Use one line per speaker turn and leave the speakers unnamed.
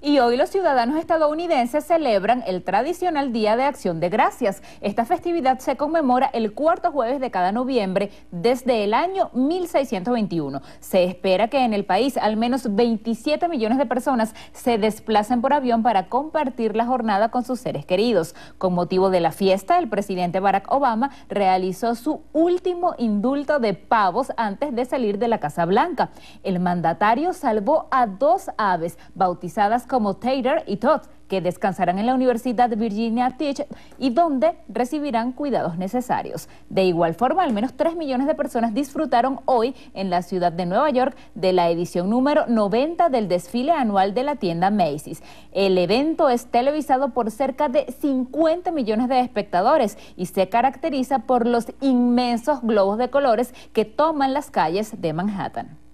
Y hoy los ciudadanos estadounidenses celebran el tradicional Día de Acción de Gracias. Esta festividad se conmemora el cuarto jueves de cada noviembre desde el año 1621. Se espera que en el país al menos 27 millones de personas se desplacen por avión para compartir la jornada con sus seres queridos. Con motivo de la fiesta, el presidente Barack Obama realizó su último indulto de pavos antes de salir de la Casa Blanca. El mandatario salvó a dos aves bautizadas como Taylor y Todd, que descansarán en la Universidad Virginia Tech y donde recibirán cuidados necesarios. De igual forma, al menos 3 millones de personas disfrutaron hoy en la ciudad de Nueva York de la edición número 90 del desfile anual de la tienda Macy's. El evento es televisado por cerca de 50 millones de espectadores y se caracteriza por los inmensos globos de colores que toman las calles de Manhattan.